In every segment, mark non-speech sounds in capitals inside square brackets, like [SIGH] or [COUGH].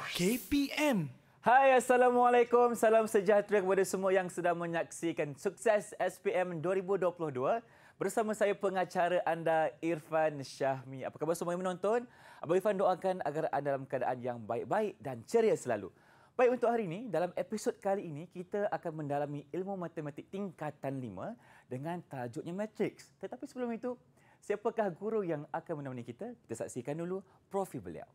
KPM. Hai, Assalamualaikum. Salam sejahtera kepada semua yang sedang menyaksikan sukses SPM 2022. Bersama saya pengacara anda Irfan Syahmi. Apa khabar semua yang menonton? Abang Irfan doakan agar anda dalam keadaan yang baik-baik dan ceria selalu. Baik untuk hari ini, dalam episod kali ini kita akan mendalami ilmu matematik tingkatan 5 dengan tajuknya matrix. Tetapi sebelum itu, siapakah guru yang akan menemani kita? Kita saksikan dulu profil beliau.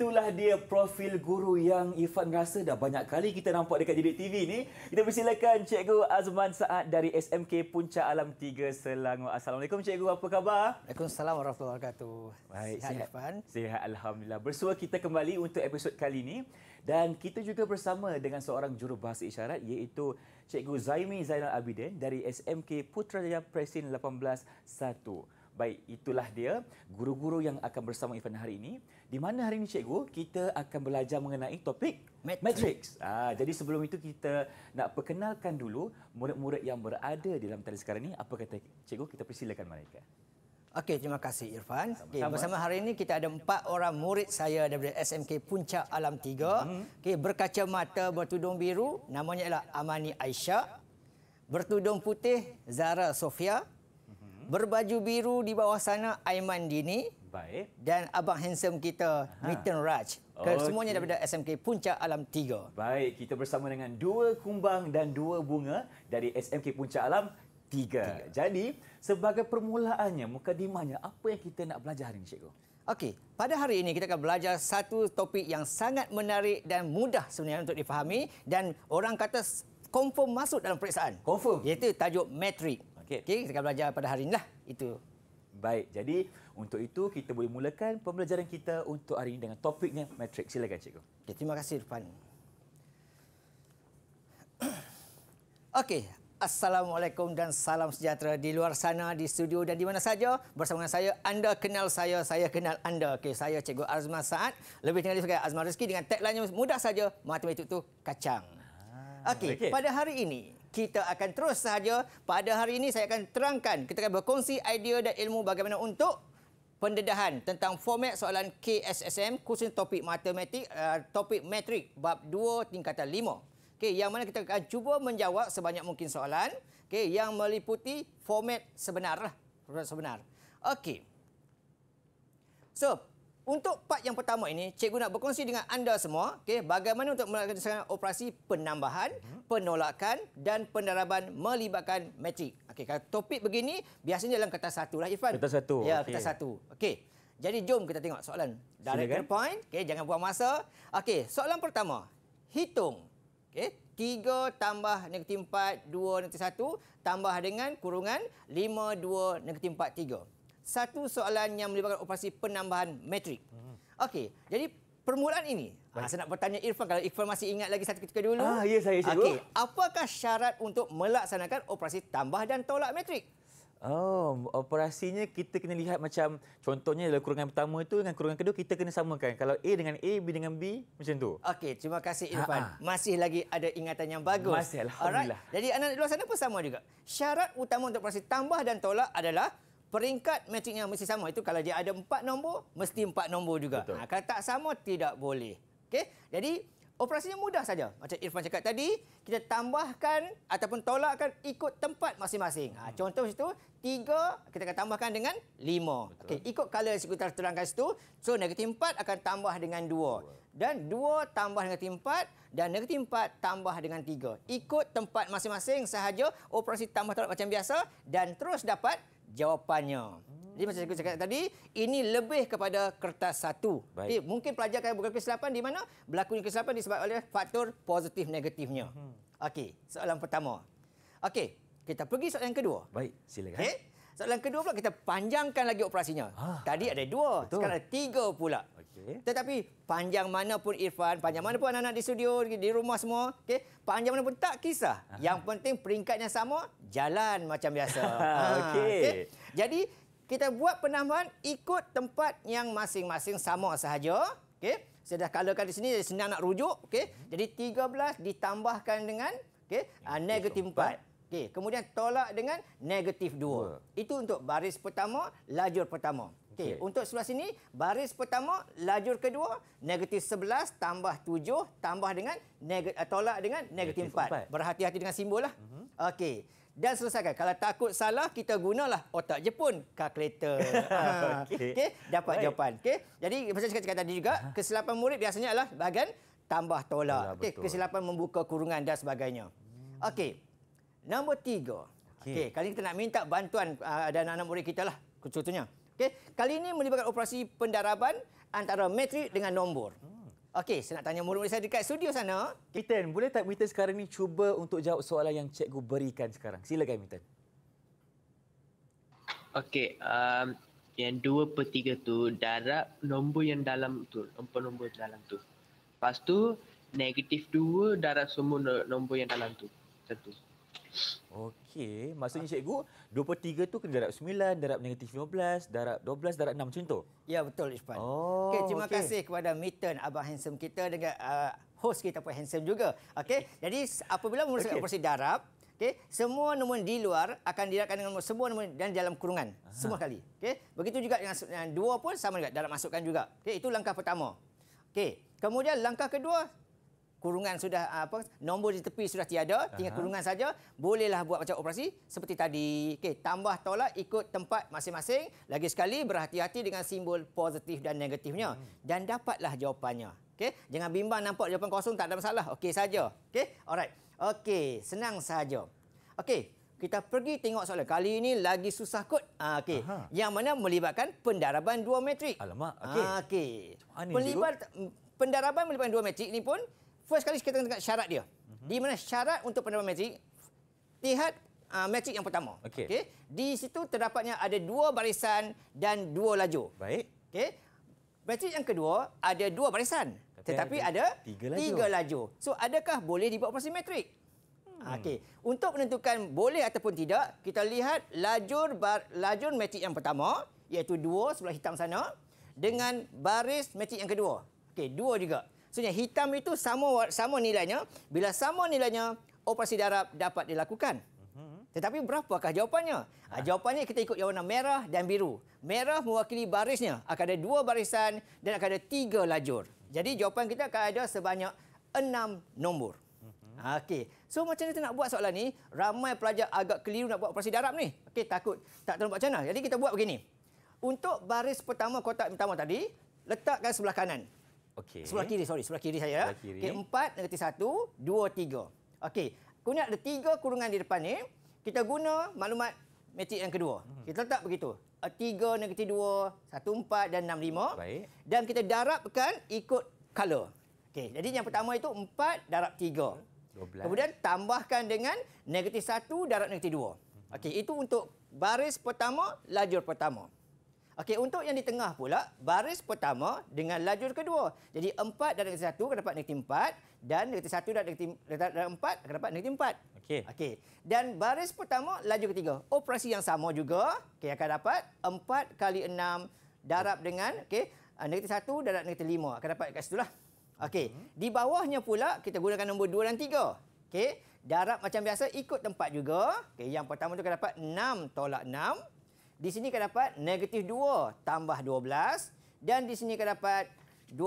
itulah dia profil guru yang Ifan rasa dah banyak kali kita nampak dekat Didik TV ni. Kita persilakan Cikgu Azman Saad dari SMK Puncak Alam 3 Selangor. Assalamualaikum Cikgu, apa khabar? Waalaikumsalam warahmatullahi wabarakatuh. Baik, sihat, sihat Ifan. Sihat Alhamdulillah. Bersua kita kembali untuk episod kali ini Dan kita juga bersama dengan seorang jurubahasa isyarat iaitu Cikgu Zaimi Zainal Abidin dari SMK Putrajaya Presin 18 1. Baik, itulah dia guru-guru yang akan bersama Ifan hari ini. Di mana hari ini cikgu, kita akan belajar mengenai topik Matrix. Matrix. Ah, jadi sebelum itu kita nak perkenalkan dulu murid-murid yang berada di dalam tali sekarang ini. Apa kata cikgu, kita persilakan mereka. Okey, terima kasih Irfan. Okay, bersama hari ini kita ada empat orang murid saya daripada SMK Puncak Alam 3. Hmm. Okey, berkaca mata bertudung biru, namanya ialah Amani Aisyah. Bertudung putih, Zara Sofia berbaju biru di bawah sana Aiman Dini. Baik. Dan abang handsome kita Mitten Raj. Okay. Semuanya daripada SMK Puncak Alam 3. Baik, kita bersama dengan dua kumbang dan dua bunga dari SMK Puncak Alam 3. Jadi, sebagai permulaannya, mukadimahnya, apa yang kita nak belajar hari ini, Cikgu? Okey, pada hari ini kita akan belajar satu topik yang sangat menarik dan mudah sebenarnya untuk difahami dan orang kata confirm masuk dalam periksaan. Confirm. Iaitu tajuk matrik. Okey. Okey, kita akan belajar pada hari ini lah Itu. Baik. Jadi, untuk itu kita boleh mulakan pembelajaran kita untuk hari ini dengan topiknya matrix. Silakan cikgu. Okey, terima kasih Irfan. [CLEARS THROAT] Okey. Assalamualaikum dan salam sejahtera di luar sana, di studio dan di mana saja. Bersama dengan saya, anda kenal saya, saya kenal anda. Okay, saya Cikgu Azman Saad. Lebih tinggal sebagai Azman Rizki dengan tagline yang mudah saja, matematik itu kacang. Ah, okey, okay. pada hari ini, kita akan terus sahaja pada hari ini saya akan terangkan kita akan berkongsi idea dan ilmu bagaimana untuk pendedahan tentang format soalan KSSM khusus topik matematik uh, topik matrik bab 2 tingkatan 5. Okey yang mana kita akan cuba menjawab sebanyak mungkin soalan okey yang meliputi format sebenar lah sebenar. Okey. So untuk part yang pertama ini, cikgu nak berkongsi dengan anda semua okay, bagaimana untuk melaksanakan operasi penambahan, mhm. penolakan dan pendaraban melibatkan matrik. Okay, kalau topik begini, biasanya dalam kertas satu lah, Irfan. Kertas satu. Ya, okay. kertas satu. Okay. Jadi, jom kita tengok soalan. Direct Silakan. point. Okay, jangan buang masa. Okay, soalan pertama. Hitung. Okay. 3 tambah negatif 4, 2 negatif 1 tambah dengan kurungan 5, 2 negatif 4, 3 satu soalan yang melibatkan operasi penambahan metrik. Hmm. Okey, jadi permulaan ini, ha, saya nak bertanya Irfan kalau Irfan masih ingat lagi satu ketika dulu. Ah, ya saya cikgu. Okey, apakah syarat untuk melaksanakan operasi tambah dan tolak metrik? Oh, operasinya kita kena lihat macam contohnya dalam kurungan pertama itu dengan kurungan kedua kita kena samakan. Kalau A dengan A, B dengan B macam tu. Okey, terima kasih ha, Irfan. Ha-ha. Masih lagi ada ingatan yang bagus. Masih, Alhamdulillah. Alright. Jadi anak luar sana pun sama juga. Syarat utama untuk operasi tambah dan tolak adalah peringkat matchingnya mesti sama. Itu kalau dia ada empat nombor, mesti empat nombor juga. Ha, kalau tak sama, tidak boleh. Okey, jadi operasinya mudah saja. Macam Irfan cakap tadi, kita tambahkan ataupun tolakkan ikut tempat masing-masing. Ha, contoh situ, tiga kita akan tambahkan dengan lima. Okey, ikut color sekitar terangkan situ. So, negatif empat akan tambah dengan dua. Dan dua tambah negatif empat dan negatif empat tambah dengan tiga. Ikut tempat masing-masing sahaja operasi tambah tolak macam biasa dan terus dapat jawapannya. Hmm. Jadi macam saya cakap tadi, ini lebih kepada kertas satu. Jadi, mungkin pelajar akan berlaku kesilapan di mana berlakunya kesilapan disebabkan oleh faktor positif negatifnya. Hmm. Okey, soalan pertama. Okey, kita pergi soalan yang kedua. Baik, silakan. Okay. Soalan kedua pula kita panjangkan lagi operasinya. Ha. Tadi ada dua, Betul. sekarang ada tiga pula. Okay. Tetapi panjang mana pun Irfan, panjang mana pun anak-anak di studio, di rumah semua, okay? panjang mana pun tak kisah. Aha. Yang penting peringkatnya sama, jalan macam biasa. [LAUGHS] Ah, okay. Okay? Jadi kita buat penambahan ikut tempat yang masing-masing sama sahaja. Okay? Saya dah kalorkan di sini, jadi senang nak rujuk. Okay? Jadi 13 ditambahkan dengan okay? negatif 4. 4. Okey, kemudian tolak dengan negatif 2. Yeah. Itu untuk baris pertama, lajur pertama. Okey, okay. untuk sebelah sini, baris pertama, lajur kedua, negatif 11 tambah 7 tambah dengan negatif, eh, tolak dengan negatif 4. Berhati-hati dengan simbol lah. Mm -hmm. Okey. Dan selesaikan. Kalau takut salah, kita gunalah otak Jepun. Kalkulator. [LAUGHS] Ah, okey. Okay. Dapat Baik. jawapan. Okey. Jadi, macam saya cakap tadi juga, ah. kesilapan murid biasanya adalah bagian tambah tolak. tolak Okey. Kesilapan membuka kurungan dan sebagainya. Hmm. Okey. Nombor tiga. Okey, okay, kali ini kita nak minta bantuan uh, dan anak murid kita lah. Contohnya. Okey, kali ini melibatkan operasi pendaraban antara metrik dengan nombor. Hmm. Okey, saya nak tanya murid-murid saya dekat studio sana. Kitten, boleh tak Mitten sekarang ni cuba untuk jawab soalan yang cikgu berikan sekarang? Silakan Mitten. Okey, um, yang dua per tiga tu darab nombor yang dalam tu, nombor nombor dalam tu. Lepas tu, negatif dua darab semua nombor yang dalam tu. Tentu. Okey, maksudnya cikgu 23 tu kena darab 9, darab negatif 15, darab 12, darab 6 macam tu. Ya betul Ishpan. Oh, okey, terima okay. kasih kepada Mitten Abang Handsome kita dengan uh, host kita pun Handsome juga. Okey. Jadi apabila menguruskan okay. operasi darab, Okay, semua nombor di luar akan dirakan dengan semua nombor dan dalam kurungan Aha. semua kali. Okay, Begitu juga dengan, dengan dua pun sama juga darab masukkan juga. Okay, itu langkah pertama. Okey. Kemudian langkah kedua kurungan sudah ah, apa nombor di tepi sudah tiada tinggal kurungan saja bolehlah buat macam operasi seperti tadi okey tambah tolak ikut tempat masing-masing lagi sekali berhati-hati dengan simbol positif dan negatifnya hmm. dan dapatlah jawapannya okey jangan bimbang nampak jawapan kosong tak ada masalah okey saja okey alright okey senang saja okey kita pergi tengok soalan. Kali ini lagi susah kot. Ah, okey. Yang mana melibatkan pendaraban dua metrik. Alamak. Okey. Ah, okey. Pendaraban melibatkan dua metrik ini pun First sekali kita tengok syarat dia. Di mana syarat untuk penerbangan metrik? Lihat uh, ah, metrik yang pertama. Okey. Okay. Di situ terdapatnya ada dua barisan dan dua laju. Baik. Okey. Metrik yang kedua ada dua barisan tapi tetapi ada, ada tiga, laju. tiga laju. So adakah boleh dibuat operasi metrik? Hmm. Ah, okey. Untuk menentukan boleh ataupun tidak, kita lihat lajur bar, lajur metrik yang pertama iaitu dua sebelah hitam sana dengan baris metrik yang kedua. Okey, dua juga. So yang hitam itu sama sama nilainya. Bila sama nilainya, operasi darab dapat dilakukan. Mhm. Tetapi berapakah jawapannya? Ha. Jawapannya kita ikut yang warna merah dan biru. Merah mewakili barisnya. Akan ada dua barisan dan akan ada tiga lajur. Jadi jawapan kita akan ada sebanyak enam nombor. Mhm. Ah, okey. So macam mana kita nak buat soalan ni? Ramai pelajar agak keliru nak buat operasi darab ni. Okey, takut tak tahu buat macam mana. Jadi kita buat begini. Untuk baris pertama kotak pertama tadi, letakkan sebelah kanan. Okey. Sebelah kiri, sorry. Sebelah kiri saya. Sebelah Okey, empat, negatif satu, dua, tiga. Okey. Kemudian ada tiga kurungan di depan ni. Kita guna maklumat matrik yang kedua. Hmm. Kita letak begitu. Eh, tiga, negatif dua, satu, empat dan enam, lima. Baik. Dan kita darabkan ikut color. Okey. Jadi yang pertama itu empat darab tiga. Dua belas. Kemudian tambahkan dengan negatif satu darab negatif dua. Okey. Itu untuk baris pertama, lajur pertama. Okey, untuk yang di tengah pula, baris pertama dengan lajur kedua. Jadi 4 dan negatif 1 akan dapat negatif 4 dan negatif 1 dan negatif 4 akan dapat negatif 4. Okey. Okey. Dan baris pertama lajur ketiga. Operasi yang sama juga. Okey, akan dapat 4 kali 6 darab dengan okay uh, negatif 1 darab negatif 5 akan dapat dekat situlah. Okey. Hmm. Di bawahnya pula kita gunakan nombor 2 dan 3. Okey. Darab macam biasa ikut tempat juga. Okay, yang pertama tu akan dapat 6 tolak 6. Di sini kau dapat negatif 2 tambah 12. Dan di sini kau dapat 12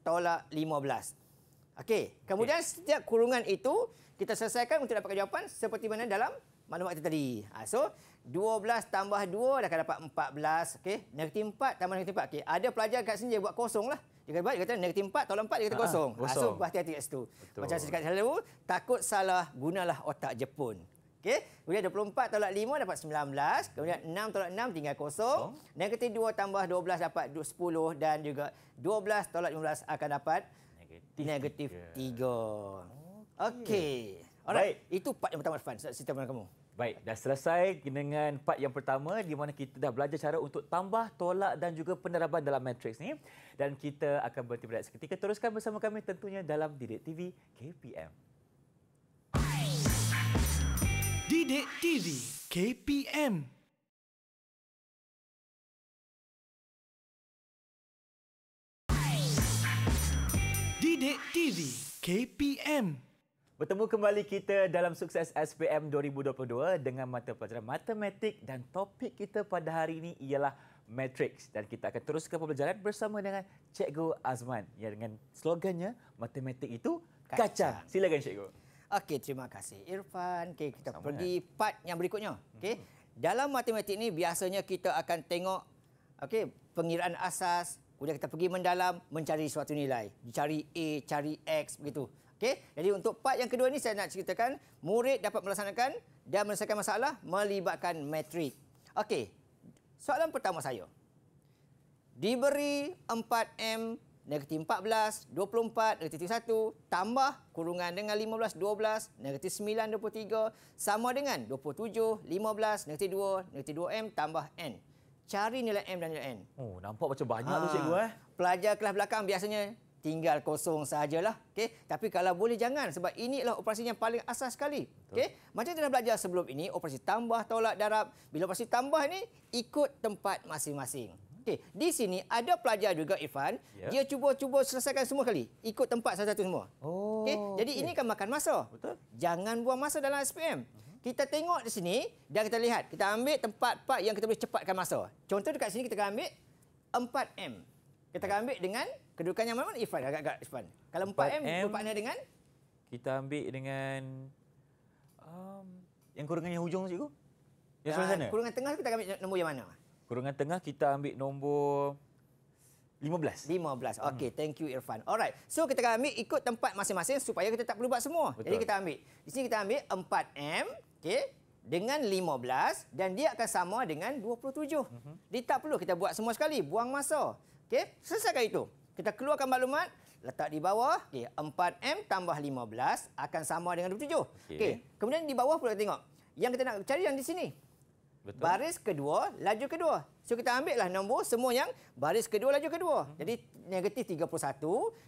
tolak 15. Okey. Kemudian okay. setiap kurungan itu kita selesaikan untuk dapatkan jawapan seperti mana dalam maklumat kita tadi. Ha, so, 12 tambah 2 dah akan dapat 14. Okey. Negatif 4 tambah negatif 4. Okey. Ada pelajar kat sini dia buat kosong lah. Dia kata, dia kata negatif empat, tolak empat, dia kata kosong. Ha, ha, kosong. Ha, so, berhati-hati kat situ. Betul. Macam saya cakap dulu, takut salah, gunalah otak Jepun. Okey. Kemudian 24 tolak 5 dapat 19. Kemudian 6 tolak 6 tinggal kosong. Dan ketiga 2 tambah 12 dapat 10. Dan juga 12 tolak 15 akan dapat negatif, negatif 3. Okey. Okay. Alright. Itu part yang pertama, Irfan. Cerita dengan kamu. Baik, dah selesai dengan part yang pertama di mana kita dah belajar cara untuk tambah, tolak dan juga penerapan dalam matriks ni. Dan kita akan berhenti berat seketika. Teruskan bersama kami tentunya dalam Didik TV KPM. Didik TV KPM Didik TV KPM Bertemu kembali kita dalam sukses SPM 2022 dengan mata pelajaran matematik dan topik kita pada hari ini ialah matrix dan kita akan teruskan pembelajaran bersama dengan Cikgu Azman yang dengan slogannya matematik itu kaca. kaca. Silakan Cikgu. Okey, terima kasih Irfan. Okey, kita Sama pergi ya. part yang berikutnya. Okey. Hmm. Dalam matematik ni biasanya kita akan tengok okey, pengiraan asas, kemudian kita pergi mendalam mencari suatu nilai. Cari A, cari X begitu. Okey. Jadi untuk part yang kedua ni saya nak ceritakan murid dapat melaksanakan dan menyelesaikan masalah melibatkan matrik. Okey. Soalan pertama saya. Diberi 4M negatif 14, 24, negatif 1, tambah kurungan dengan 15, 12, negatif 9, 23, sama dengan 27, 15, negatif 2, negatif 2M, tambah N. Cari nilai M dan nilai N. Oh, nampak macam banyak ha, tu cikgu eh. Pelajar kelas belakang biasanya tinggal kosong sajalah. Okay? Tapi kalau boleh jangan sebab ini adalah operasi yang paling asas sekali. Okay? Macam kita dah belajar sebelum ini, operasi tambah, tolak, darab. Bila operasi tambah ni ikut tempat masing-masing. Okey, di sini ada pelajar juga Irfan, yeah. dia cuba-cuba selesaikan semua kali, ikut tempat satu-satu semua. Oh. Okey, jadi okay. ini kan makan masa. Betul. Jangan buang masa dalam SPM. Uh mhm. -huh. Kita tengok di sini dan kita lihat, kita ambil tempat-tempat yang kita boleh cepatkan masa. Contoh dekat sini kita akan ambil 4M. Kita akan ambil dengan kedudukan yang mana Irfan agak-agak Irfan. Kalau 4M, 4 dengan kita ambil dengan um, yang kurungan yang hujung cikgu. Yang ah, sebelah sana. Kurungan tengah kita akan ambil nombor yang mana? Kurungan tengah kita ambil nombor 15. 15. Hmm. Okey, hmm. thank you Irfan. Alright. So kita akan ambil ikut tempat masing-masing supaya kita tak perlu buat semua. Betul. Jadi kita ambil. Di sini kita ambil 4M, okey, dengan 15 dan dia akan sama dengan 27. Hmm. Jadi tak perlu kita buat semua sekali, buang masa. Okey, selesaikan itu. Kita keluarkan maklumat, letak di bawah. Okay, 4M tambah 15 akan sama dengan 27. Okey. Okay. Kemudian di bawah pula kita tengok. Yang kita nak cari yang di sini. Betul. Baris kedua, laju kedua. So kita ambil lah nombor semua yang baris kedua, laju kedua. Hmm. Jadi negatif 31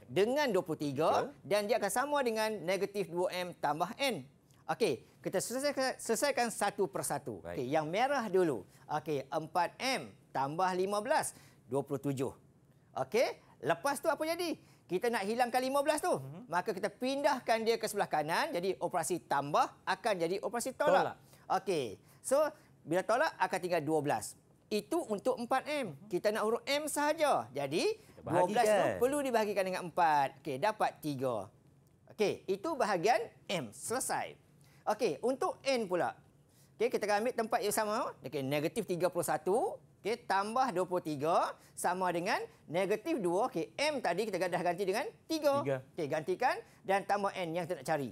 dengan 23 Betul. dan dia akan sama dengan negatif 2M tambah N. Okey, kita selesaikan, selesaikan satu persatu. Okey, yang merah dulu. Okey, 4M tambah 15, 27. Okey, lepas tu apa jadi? Kita nak hilangkan 15 tu. Hmm. Maka kita pindahkan dia ke sebelah kanan. Jadi operasi tambah akan jadi operasi tolak. tolak. Okey, so... Bila tolak akan tinggal 12. Itu untuk 4M. Kita nak huruf M sahaja. Jadi 12 tu perlu dibahagikan dengan 4. Okey, dapat 3. Okey, itu bahagian M. Selesai. Okey, untuk N pula. Okey, kita akan ambil tempat yang sama. Okey, negatif 31. Okey, tambah 23. Sama dengan negatif 2. Okey, M tadi kita dah ganti dengan 3. 3. Okey, gantikan dan tambah N yang kita nak cari.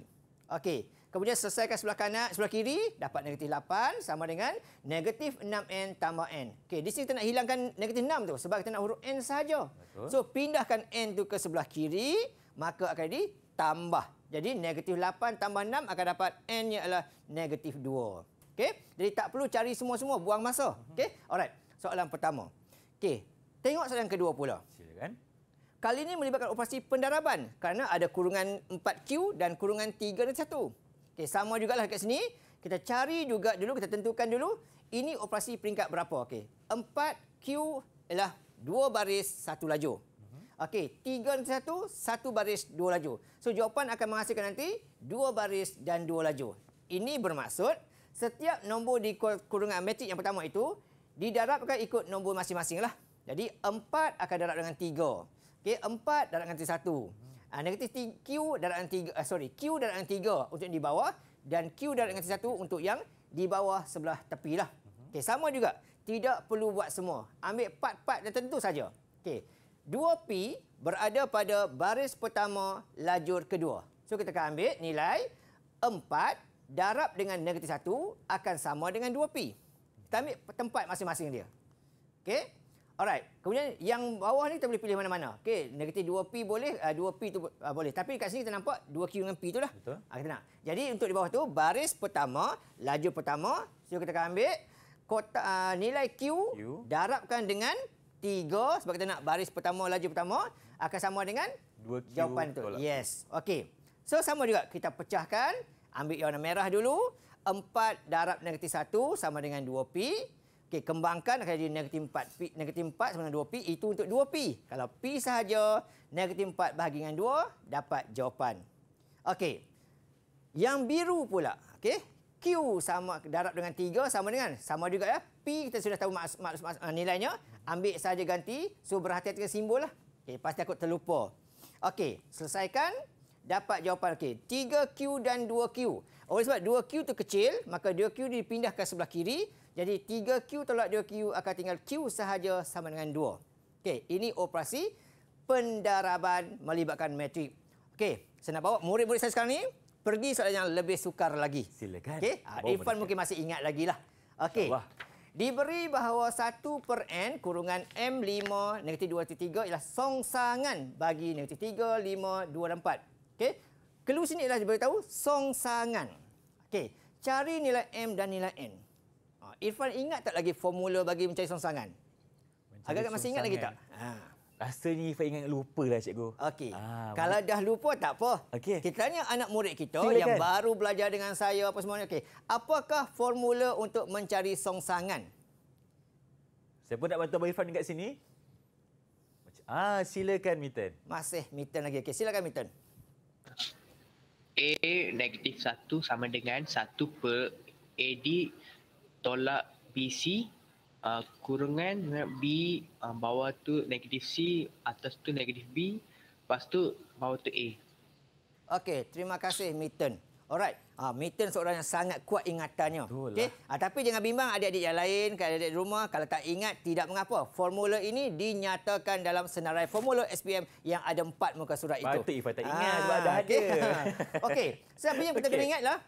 Okey. Kemudian selesaikan sebelah kanan, sebelah kiri. Dapat negatif 8 sama dengan negatif 6N tambah N. Okay, di sini kita nak hilangkan negatif 6 tu sebab kita nak huruf N sahaja. Betul. So, pindahkan N tu ke sebelah kiri. Maka akan jadi tambah. Jadi, negatif 8 tambah 6 akan dapat N yang adalah negatif 2. Okay, jadi tak perlu cari semua-semua. Buang masa. Okay, alright. Soalan pertama. Okay, tengok soalan kedua pula. Kali ini melibatkan operasi pendaraban kerana ada kurungan 4Q dan kurungan 3 dan 1. Okey, sama jugalah kat sini. Kita cari juga dulu, kita tentukan dulu. Ini operasi peringkat berapa? Okey, 4Q ialah 2 baris 1 laju. Mhm. Okey, 3-1, 1 baris 2 laju. So, jawapan akan menghasilkan nanti 2 baris dan 2 laju. Ini bermaksud setiap nombor di kurungan matrik yang pertama itu didarabkan ikut nombor masing-masing lah. Jadi, 4 akan darab dengan 3. Okey, 4 darab dengan 1. Uh, negatif Q darangan 3 ah, sorry Q darangan 3 untuk yang di bawah dan Q darangan 1 untuk yang di bawah sebelah tepi lah. Mhm. Okey sama juga. Tidak perlu buat semua. Ambil part-part tertentu saja. Okey. 2P berada pada baris pertama lajur kedua. So kita akan ambil nilai 4 darab dengan negatif 1 akan sama dengan 2P. Kita ambil tempat masing-masing dia. Okey. Alright. Kemudian yang bawah ni kita boleh pilih mana-mana. Okey, negatif 2p boleh, uh, ah, 2p tu uh, boleh. Tapi kat sini kita nampak 2q dengan p tu lah. Betul. Uh, kita nak. Jadi untuk di bawah tu, baris pertama, laju pertama. So kita akan ambil kota, uh, nilai q, q darabkan dengan 3. Sebab kita nak baris pertama, laju pertama akan sama dengan 2q jawapan tu. Tolak. Yes. Okey. So sama juga. Kita pecahkan. Ambil yang warna merah dulu. 4 darab negatif 1 sama dengan 2p. Okey, kembangkan akan jadi negatif 4. P, negatif 4 sama dengan 2P. Itu untuk 2P. Kalau P sahaja, negatif 4 bahagi dengan 2, dapat jawapan. Okey. Yang biru pula. Okey. Q sama darab dengan 3 sama dengan. Sama juga ya. P kita sudah tahu maks, maks, maks, maks, ah, nilainya. Ambil sahaja ganti. So, berhati-hati dengan simbol lah. Okey, pasti aku terlupa. Okey, selesaikan. Dapat jawapan. Okey, 3Q dan 2Q. Oleh sebab 2Q tu kecil, maka 2Q dipindah ke sebelah kiri. Jadi 3Q tolak 2Q akan tinggal Q sahaja sama dengan 2. Okey, ini operasi pendaraban melibatkan matrik. Okey, saya nak bawa murid-murid saya sekarang ni pergi soalan yang lebih sukar lagi. Silakan. Okey, Irfan mungkin masih ingat lagi lah. Okey. Diberi bahawa 1 per N kurungan M5 negatif 2 negatif 3 ialah songsangan bagi negatif 3, 5, 2 dan 4. Okey. Kelu sini ialah diberitahu songsangan. Okey. Cari nilai M dan nilai N. Irfan ingat tak lagi formula bagi mencari sangsangan? Agak-agak masih ingat lagi tak? Ha. Rasanya Irfan ingat lupa lah cikgu. Okey. Ha, Kalau dah lupa tak apa. Okey. Kita tanya anak murid kita Silakan. yang baru belajar dengan saya apa semuanya. Okey. Apakah formula untuk mencari sangsangan? Siapa nak bantu Irfan dekat sini? Ah, silakan Mitten. Masih Mitten lagi. Okey, silakan Mitten. A negatif 1 sama dengan 1 per AD tolak PC uh, kurungan B uh, bawah tu negatif C atas tu negatif B lepas tu bawah tu A. Okey, terima kasih Mitten. Alright. Ah, Mitten seorang yang sangat kuat ingatannya. Okey. Lah. Ah, tapi jangan bimbang adik-adik yang lain, adik-adik rumah kalau tak ingat tidak mengapa. Formula ini dinyatakan dalam senarai formula SPM yang ada empat muka surat itu. Patut if tak ah, ingat ah, sebab dah okay. ada. Okey. Sebab [LAUGHS] so, yang kita okay. kena ingatlah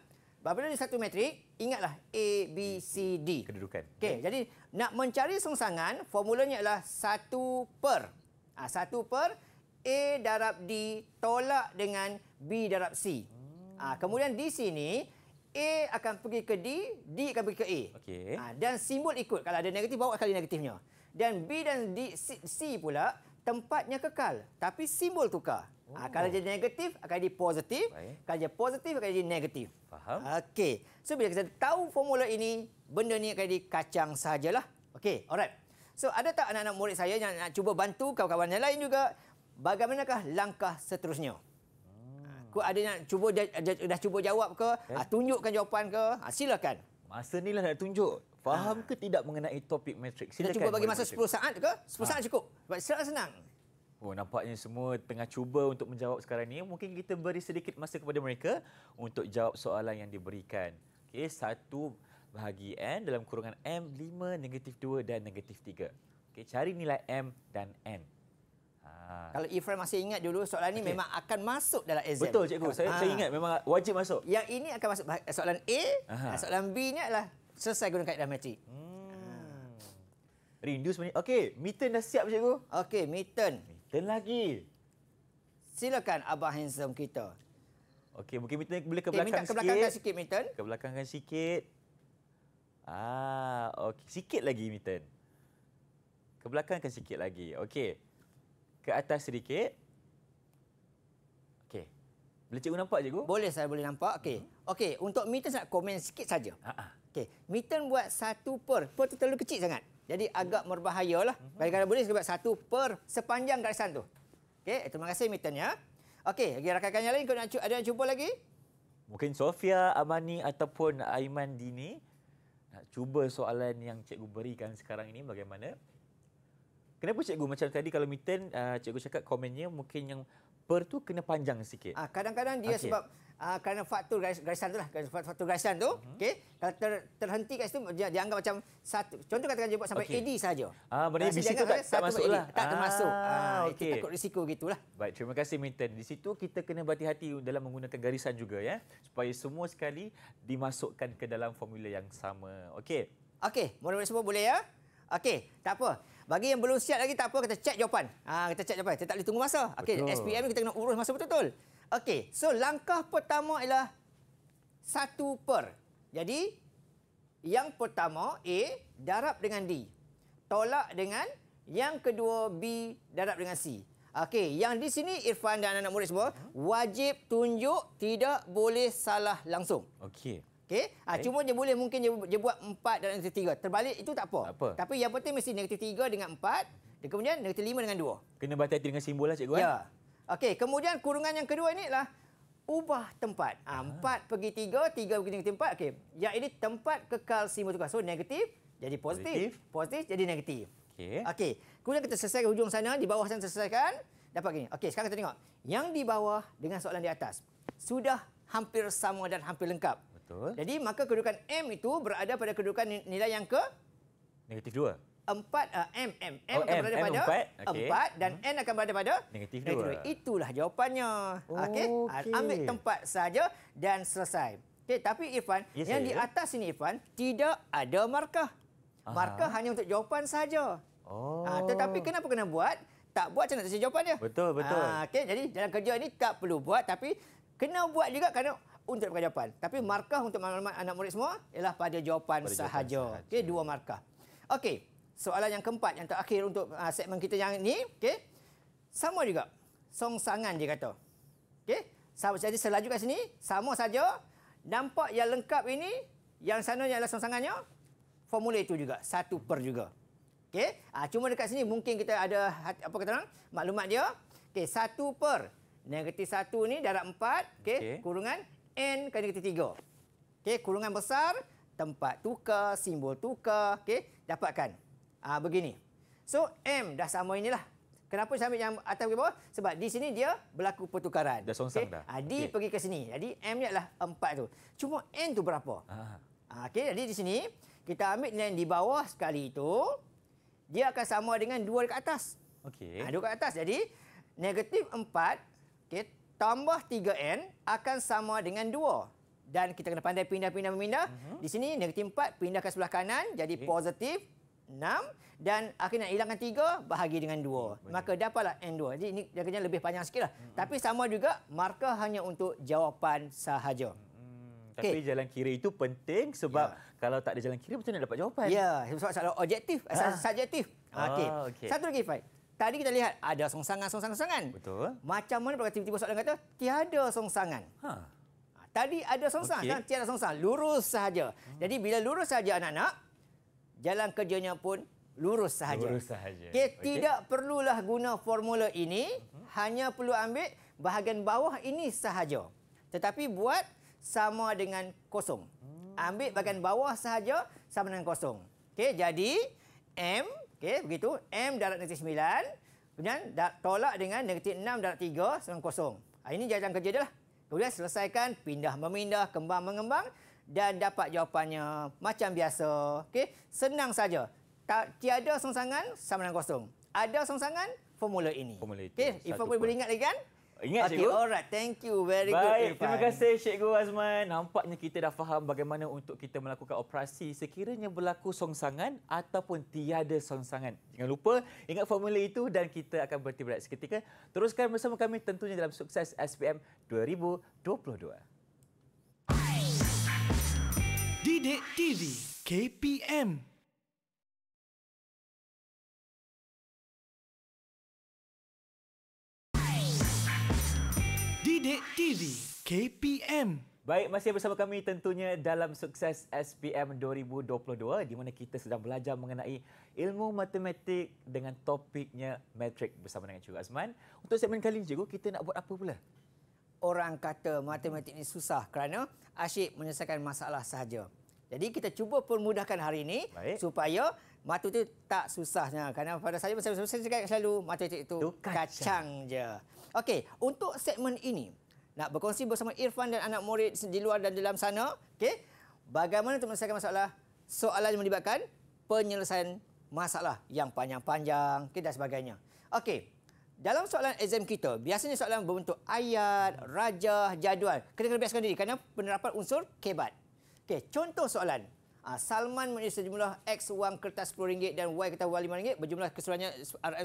Apabila ada satu matrik, ingatlah A, B, C, D. Kedudukan. Okay, ya. jadi nak mencari sengsangan, formulanya adalah 1 per. 1 ah, per A darab D tolak dengan B darab C. Ha, kemudian di sini, A akan pergi ke D, D akan pergi ke A. Okay. Ha, ah, dan simbol ikut. Kalau ada negatif, bawa kali negatifnya. Dan B dan D, C pula tempatnya kekal. Tapi simbol tukar. Oh. Ha, kalau jadi negatif, akan jadi positif. Baik. Kalau jadi positif, akan jadi negatif. Faham. Okey. So, bila kita tahu formula ini, benda ni akan jadi kacang sajalah. Okey, alright. So, ada tak anak-anak murid saya yang nak cuba bantu kawan-kawan yang lain juga? Bagaimanakah langkah seterusnya? Hmm. Kau ada nak cuba dah, cuba jawab ke? Okay. Eh. Ah, tunjukkan jawapan ke? Ha, silakan. Masa ni lah nak tunjuk. Faham ha. ke tidak mengenai topik matrik? Silakan. Kita cuba bagi masa 10 saat ke? 10 ha. saat cukup. Sebab senang-senang. Oh, nampaknya semua tengah cuba untuk menjawab sekarang ni. Mungkin kita beri sedikit masa kepada mereka untuk jawab soalan yang diberikan. Okey, satu bahagi N dalam kurungan M, lima negatif dua dan negatif tiga. Okey, cari nilai M dan N. Ha. Kalau Ifran masih ingat dulu soalan ini okay. memang akan masuk dalam exam. Betul cikgu, ha. saya, saya ingat memang wajib masuk. Yang ini akan masuk soalan A, Aha. soalan B ni adalah selesai guna kaedah matrik. Hmm. Rindu sebenarnya. Okey, Mitten dah siap cikgu? Okey, Mitten. Dan lagi. Silakan Abah Handsome kita. Okey, mungkin kita boleh ke eh, belakang sikit. Eh, minta ke belakang sikit, sikit Milton. Ke belakangkan sikit. Ah, okey. Sikit lagi, Milton. Ke belakang belakangkan sikit lagi. Okey. Ke atas sedikit. Okey. Boleh cikgu nampak, cikgu? Boleh, saya boleh nampak. Okey. Hmm. Okey, untuk Milton saya nak komen sikit saja. Ha, ha. Okey, Milton buat satu per. Per itu terlalu kecil sangat. Jadi agak berbahaya lah. Kalau mm-hmm. boleh sebab satu per sepanjang garisan tu. Okey, eh, terima kasih Mitten ya. Okey, lagi rakan-rakan yang lain kau nak ada nak cuba lagi? Mungkin Sofia Amani ataupun Aiman Dini nak cuba soalan yang cikgu berikan sekarang ini bagaimana? Kenapa cikgu macam tadi kalau Mitten uh, ah, cikgu cakap komennya mungkin yang per tu kena panjang sikit. Ah, kadang-kadang dia okay. sebab uh, kerana lah. faktor garisan tu lah faktor garisan tu uh-huh. okey kalau ter, terhenti kat situ dia dianggap macam satu contoh katakan dia buat sampai okay. AD saja ah berarti di tu tak, tak masuk lah tak termasuk ah, ah okay. itu takut risiko gitulah baik terima kasih Minton di situ kita kena berhati-hati dalam menggunakan garisan juga ya supaya semua sekali dimasukkan ke dalam formula yang sama okey okey mula-mula semua boleh ya okey tak apa bagi yang belum siap lagi tak apa kita cek jawapan. Ah, kita cek jawapan. Kita tak boleh tunggu masa. Okey SPM kita kena urus masa betul-betul. Okey, so langkah pertama ialah satu per. Jadi, yang pertama A darab dengan D. Tolak dengan yang kedua B darab dengan C. Okey, yang di sini Irfan dan anak-anak murid semua, wajib tunjuk tidak boleh salah langsung. Okey. Okey, okay. Ah, cuma dia boleh mungkin dia buat 4 dan negatif 3. Terbalik itu tak apa. tak apa. Tapi yang penting mesti negatif 3 dengan 4. Dan kemudian negatif 5 dengan 2. Kena berhati dengan simbol lah cikgu. Eh? Ya. Kan? Okey, kemudian kurungan yang kedua ini adalah ubah tempat. Ha, empat pergi tiga, tiga pergi tempat. Okey, yang ini tempat kekal simbol tukar. So, negatif jadi positif. Positif, positif jadi negatif. Okey. Okey, kemudian kita selesaikan hujung sana. Di bawah sana selesaikan. Dapat begini, Okey, sekarang kita tengok. Yang di bawah dengan soalan di atas. Sudah hampir sama dan hampir lengkap. Betul. Jadi, maka kedudukan M itu berada pada kedudukan nilai yang ke? Negatif dua empat uh, M M M oh, akan berada M, pada empat okay. dan hmm. N akan berada pada negatif dua. Itulah jawapannya. Oh, okay. okay, ambil tempat saja dan selesai. Okay, tapi Irfan yes, yang saya. di atas ini Irfan tidak ada markah. Aha. Markah hanya untuk jawapan saja. Oh. Uh, tetapi kenapa kena buat? Tak buat macam nak tersi jawapan dia. Betul betul. Uh, ah, okay, jadi dalam kerja ini tak perlu buat tapi kena buat juga kerana untuk dapatkan jawapan. Tapi markah untuk maklumat anak murid semua ialah pada jawapan pada sahaja. sahaja. Okey, dua markah. Okey soalan yang keempat yang terakhir untuk uh, segmen kita yang ini, okey. Sama juga. Songsangan dia kata. Okey. Sama saja selaju kat sini, sama saja. Nampak yang lengkap ini yang sana ialah songsangannya formula itu juga, satu per juga. Okey. Uh, cuma dekat sini mungkin kita ada apa kata orang? Maklumat dia. Okey, satu per negatif satu ni darab empat, okey, okay. kurungan n kali negatif tiga. Okey, kurungan besar, tempat tukar, simbol tukar, okey, dapatkan. Ah ha, begini. So M dah sama inilah. Kenapa saya ambil yang atas ke bawah? Sebab di sini dia berlaku pertukaran. Dah songsang okay. dah. Ha, ah, D okay. pergi ke sini. Jadi M ni adalah 4 tu. Cuma N tu berapa? Ha. Ah. Ha, okay. Jadi di sini kita ambil nilai yang di bawah sekali itu. Dia akan sama dengan 2 dekat atas. Okay. Ha, ah, 2 dekat atas. Jadi negatif 4 okay, tambah 3N akan sama dengan 2. Dan kita kena pandai pindah-pindah-pindah. Uh mhm. -huh. Di sini negatif 4 pindah ke sebelah kanan. Jadi okay. positif enam dan akhirnya hilangkan tiga bahagi dengan dua. Maka dapatlah n dua Jadi ini dia lebih panjang sikitlah. Hmm. Tapi sama juga markah hanya untuk jawapan sahaja. Hmm. Tapi jalan kiri itu penting sebab ya. kalau tak ada jalan kiri betul mana dapat jawapan? Ya, sebab salah objektif, ha. subjektif. Ha. Okey. okay. Satu lagi fail. Tadi kita lihat ada songsangan-songsangan. Betul. Macam mana pada tiba-tiba soalan kata tiada songsangan. Ha. Tadi ada songsang, okay. kan? tiada songsang. Lurus saja Hmm. Jadi bila lurus saja anak-anak, jalan kerjanya pun lurus sahaja. Lurus sahaja. Okay, okay. Tidak perlulah guna formula ini. Uh-huh. Hanya perlu ambil bahagian bawah ini sahaja. Tetapi buat sama dengan kosong. Hmm. Ambil bahagian bawah sahaja sama dengan kosong. Okay, jadi M, okay, begitu. M darat negatif 9. Kemudian tolak dengan negatif 6 darat 3 sama kosong. Ha, ini jalan kerja dia lah. Kemudian selesaikan pindah memindah kembang mengembang dan dapat jawapannya macam biasa. Okey, senang saja. Tak tiada sengsangan sama dengan kosong. Ada sengsangan formula ini. Formula itu. Okey, Ifa boleh ingat lagi kan? Ingat okay, cikgu. Okey, alright. Thank you. Very Baik, good. Baik, terima kasih cikgu Azman. Nampaknya kita dah faham bagaimana untuk kita melakukan operasi sekiranya berlaku songsangan ataupun tiada songsangan. Jangan lupa ingat formula itu dan kita akan berhenti berat seketika. Teruskan bersama kami tentunya dalam sukses SPM 2022. Dide TV KPM Dide TV KPM Baik, masih bersama kami tentunya dalam sukses SPM 2022 di mana kita sedang belajar mengenai ilmu matematik dengan topiknya metrik bersama dengan Cikgu Azman. Untuk segmen kali ini, Cikgu, kita nak buat apa pula? orang kata matematik ini susah kerana asyik menyelesaikan masalah sahaja. Jadi kita cuba permudahkan hari ini Baik. supaya matematik itu tak susahnya. Kerana pada saya, saya, saya, saya cakap selalu matematik itu tu kacang. kacang je. Okey, untuk segmen ini, nak berkongsi bersama Irfan dan anak murid di luar dan dalam sana, okay, bagaimana untuk menyelesaikan masalah soalan yang melibatkan penyelesaian masalah yang panjang-panjang okay, dan sebagainya. Okey, dalam soalan exam kita, biasanya soalan berbentuk ayat, rajah, jadual. Kita kena biasakan diri kerana penerapan unsur kebat. Okay, contoh soalan. Ah, Salman mempunyai sejumlah X wang kertas RM10 dan Y kertas wang RM5 berjumlah keseluruhannya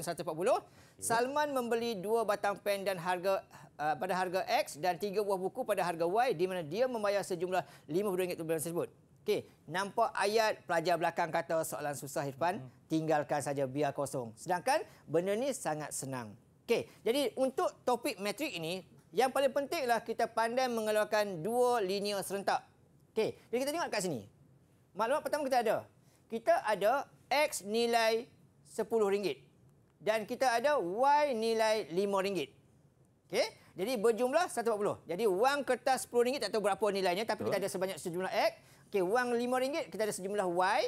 RM140. Okay. Ya. Salman membeli dua batang pen dan harga ah, pada harga X dan tiga buah buku pada harga Y di mana dia membayar sejumlah RM50 untuk barang tersebut. Okey, nampak ayat pelajar belakang kata soalan susah Irfan, hmm. tinggalkan saja biar kosong. Sedangkan benda ni sangat senang. Okey, jadi untuk topik matrik ini, yang paling pentinglah kita pandai mengeluarkan dua linear serentak. Okey, jadi kita tengok kat sini. Maklumat pertama kita ada. Kita ada X nilai RM10. Dan kita ada Y nilai RM5. Okey, jadi berjumlah RM140. Jadi wang kertas RM10 tak tahu berapa nilainya. Tapi kita ada sebanyak sejumlah X. Okey, wang RM5 kita ada sejumlah Y.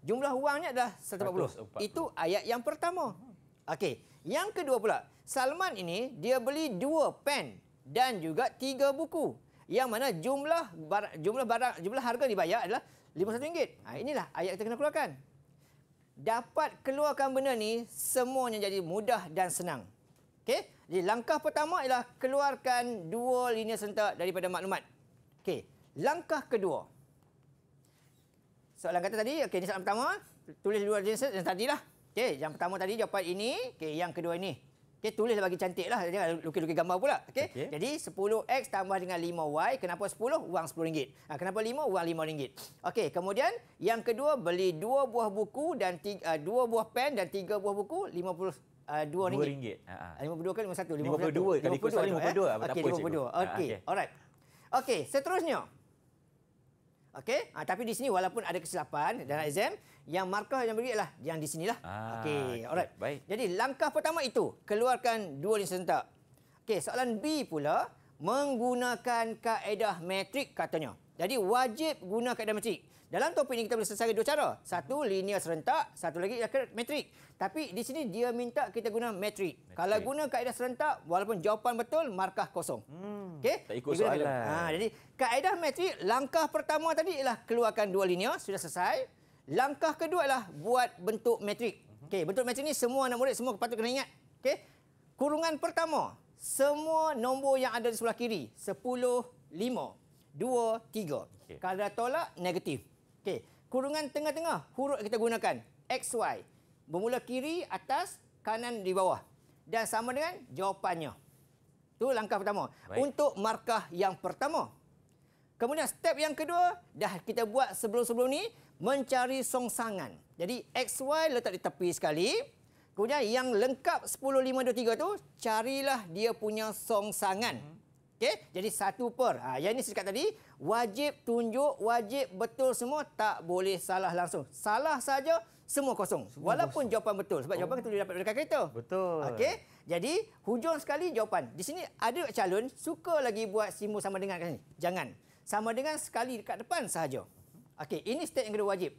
Jumlah wangnya adalah RM140. Itu ayat yang pertama. Okey, yang kedua pula. Salman ini dia beli dua pen dan juga tiga buku. Yang mana jumlah barang, jumlah barang jumlah harga dibayar adalah RM51. Ha, inilah ayat kita kena keluarkan. Dapat keluarkan benda ni semuanya jadi mudah dan senang. Okey, jadi langkah pertama ialah keluarkan dua linear center daripada maklumat. Okey, langkah kedua. Soalan kata tadi, okey ni soalan pertama, tulis dua linear center yang tadilah. Okey, yang pertama tadi jawapan ini, okey yang kedua ini. Okey, tulislah bagi cantiklah. Jangan lukis-lukis gambar pula. Okey. Okay. Jadi 10x tambah dengan 5y, kenapa 10? wang RM10. Ha, kenapa 5? wang RM5. Okey, kemudian yang kedua beli dua buah buku dan 2 uh, eh, buah pen dan tiga buah buku 50 2 eh, ringgit. ringgit. Ha, ha. 52 ke 51? 52. 52. 52. 52. 52. 52. 52. Okey. 52. 52. 52. 52. 52. Okey. Ha, tapi di sini walaupun ada kesilapan dalam hmm. exam, yang markah yang beri ialah yang di sinilah. Ah, Okey. Alright. Baik. Jadi langkah pertama itu, keluarkan dua lin serentak. Okey, soalan B pula menggunakan kaedah metrik katanya. Jadi wajib guna kaedah metrik. Dalam topik ini kita boleh selesaikan dua cara. Satu linear serentak, satu lagi matrik. Tapi di sini dia minta kita guna matrik. Kalau guna kaedah serentak, walaupun jawapan betul, markah kosong. Hmm. Okay? Tak ikut soalan. Ha, jadi kaedah matrik, langkah pertama tadi ialah keluarkan dua linear, sudah selesai. Langkah kedua ialah buat bentuk matrik. Mhm. Okay, bentuk matrik ini semua anak murid, semua patut kena ingat. Okay? Kurungan pertama, semua nombor yang ada di sebelah kiri, 10, 5. Dua, tiga. Okay. Kalau dah tolak, negatif. Okey, kurungan tengah-tengah huruf kita gunakan XY bermula kiri atas kanan di bawah dan sama dengan jawapannya. Tu langkah pertama Baik. untuk markah yang pertama. Kemudian step yang kedua dah kita buat sebelum-sebelum ni mencari songsangan. Jadi XY letak di tepi sekali. Kemudian yang lengkap 10523 5 tu carilah dia punya songsangan. Hmm. Okey, jadi satu per. Ah ha, yang ni saya cakap tadi Wajib tunjuk, wajib betul semua, tak boleh salah langsung. Salah saja semua kosong. Semua Walaupun kosong. jawapan betul. Sebab oh. jawapan kita boleh dapat dekat kereta. Betul. Okey. Jadi, hujung sekali jawapan. Di sini ada calon suka lagi buat simbol sama dengan kat sini. Jangan. Sama dengan sekali dekat depan sahaja. Okey, ini step yang kedua wajib.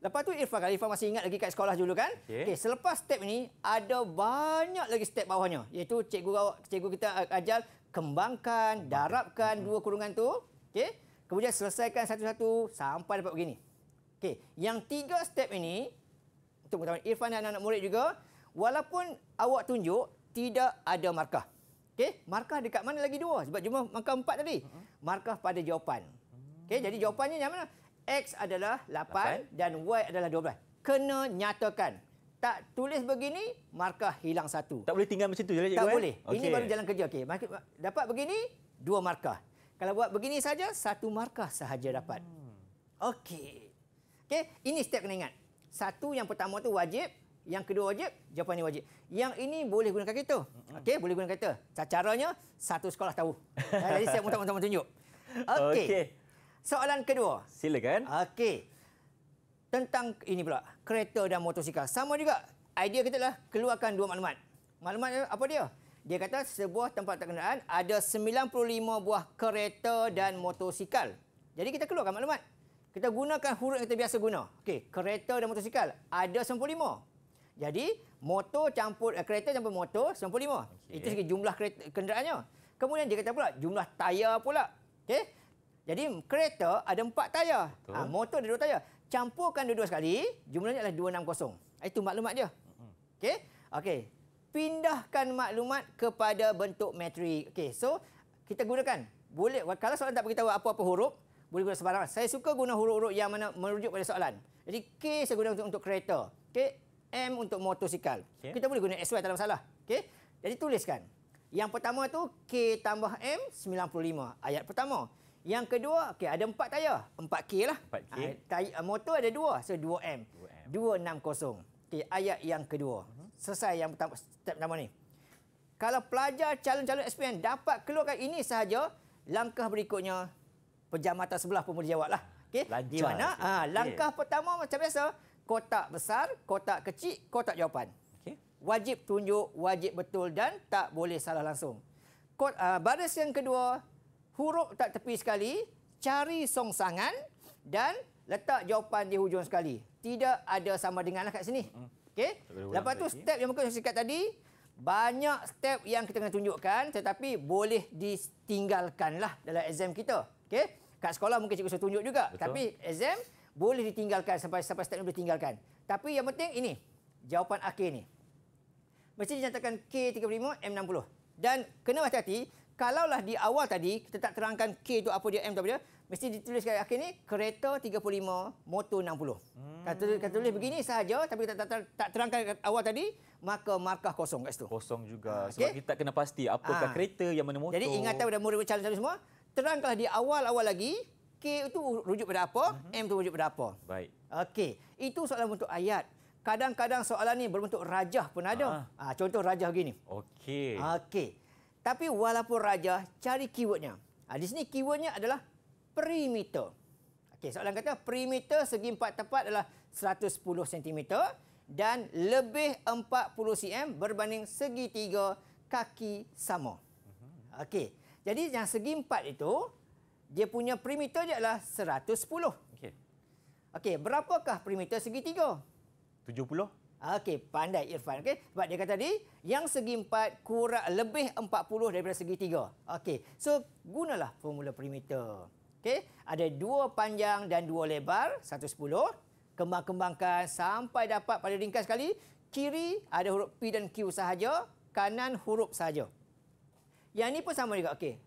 Lepas tu Irfan, kalau Irfan masih ingat lagi kat sekolah dulu kan? Okey, okay, selepas step ini ada banyak lagi step bawahnya. Iaitu cikgu, cikgu kita ajal kembangkan, darabkan dua kurungan tu. Okey. Kemudian selesaikan satu-satu sampai dapat begini. Okey. Yang tiga step ini, untuk teman Irfan dan anak-anak murid juga, walaupun awak tunjuk, tidak ada markah. Okey. Markah dekat mana lagi dua? Sebab cuma markah empat tadi. Mm-hmm. Markah pada jawapan. Okey. Jadi mm. jawapannya yang mana? X adalah 8, 8 dan Y adalah 12. Kena nyatakan. Tak tulis begini, markah hilang satu. Tak boleh tinggal macam tu. je. Tak boleh. Okay. Ini baru jalan kerja. Okay. Dapat begini, dua markah. Kalau buat begini saja satu markah sahaja dapat. Hmm. Okey. Okay, ini step kena ingat. Satu yang pertama tu wajib, yang kedua wajib, jawapan ni wajib. Yang ini boleh gunakan kereta. Hmm. Okey, boleh gunakan kereta. Caranya satu sekolah tahu. [LAUGHS] Jadi saya mohon teman-teman tunjuk. Okey. Okay. Soalan kedua. Silakan. Okey. Tentang ini pula, kereta dan motosikal. Sama juga. Idea kita lah keluarkan dua maklumat. Maklumat apa dia? Dia kata sebuah tempat terkenaan ada 95 buah kereta dan motosikal. Jadi kita keluarkan maklumat. Kita gunakan huruf yang kita biasa guna. Okey, kereta dan motosikal ada 95. Jadi motor campur eh, kereta campur motor 95. Okay. Itu segi jumlah kereta, kenderaannya. Kemudian dia kata pula jumlah tayar pula. Okey. Jadi kereta ada 4 tayar. Ha, motor ada 2 tayar. Campurkan dua-dua sekali, jumlahnya adalah 260. Itu maklumat dia. Okey. Okey, pindahkan maklumat kepada bentuk matrik. Okey, so kita gunakan. Boleh kalau soalan tak beritahu apa-apa huruf, boleh guna sebarang. Saya suka guna huruf-huruf yang mana merujuk pada soalan. Jadi K saya guna untuk untuk kereta. Okey, M untuk motosikal. Okay. Kita boleh guna SY tak ada masalah. Okey. Jadi tuliskan. Yang pertama tu K tambah M 95 ayat pertama. Yang kedua, okey ada empat tayar. 4K lah. 4K. Ha, ah, tayar, motor ada dua. So 2M. 2M. 260. Okey, ayat yang kedua. Selesai yang pertama, step pertama ni. Kalau pelajar calon-calon SPM dapat keluarkan ini sahaja, langkah berikutnya pejamatan sebelah pun boleh jawablah. Okey. Lagi mana? Ah, okay. Ha, langkah okay. pertama macam biasa, kotak besar, kotak kecil, kotak jawapan. Okey. Wajib tunjuk, wajib betul dan tak boleh salah langsung. Kot, uh, baris yang kedua, huruf tak tepi sekali, cari songsangan dan letak jawapan di hujung sekali tidak ada sama dengan lah kat sini. Okey. Lepas tu step yang muka singkat tadi, banyak step yang kita nak tunjukkan tetapi boleh ditinggalkanlah dalam exam kita. Okey. Kat sekolah mungkin cikgu saya tunjuk juga. Betul. Tapi exam boleh ditinggalkan sampai sampai step yang boleh tinggalkan. Tapi yang penting ini, jawapan akhir ni. Mesti dinyatakan K35 M60. Dan kena hati-hati, kalaulah di awal tadi kita tak terangkan K itu apa dia M itu apa dia mesti ditulis kat akhir ni kereta 35 motor 60 hmm. kata hmm. kata tulis begini sahaja tapi kita tak, tak, tak terangkan awal tadi maka markah kosong kat situ kosong juga ha, ah, okay. kita tak kena pasti apa ha. Ah. kereta yang mana motor jadi ingatkan pada murid-murid calon semua terangkanlah di awal-awal lagi K itu rujuk pada apa uh-huh. M itu rujuk pada apa baik okey itu soalan untuk ayat Kadang-kadang soalan ini berbentuk rajah pun ada. Ha. Ha, contoh rajah begini. Okey. Okey. Tapi walaupun raja cari keywordnya. Ha, di sini keywordnya adalah perimeter. Okay, soalan kata perimeter segi empat tepat adalah 110 cm dan lebih 40 cm berbanding segi tiga kaki sama. Okay, Jadi yang segi empat itu dia punya perimeter dia adalah 110. Okay, Okey, berapakah perimeter segi tiga? 70. Okey, pandai Irfan. Okey, sebab dia kata tadi yang segi empat kurang lebih empat puluh daripada segi tiga. Okey, so gunalah formula perimeter. Okey, ada dua panjang dan dua lebar, satu sepuluh. Kembang-kembangkan sampai dapat pada ringkas sekali. Kiri ada huruf P dan Q sahaja, kanan huruf sahaja. Yang ini pun sama juga. Okey,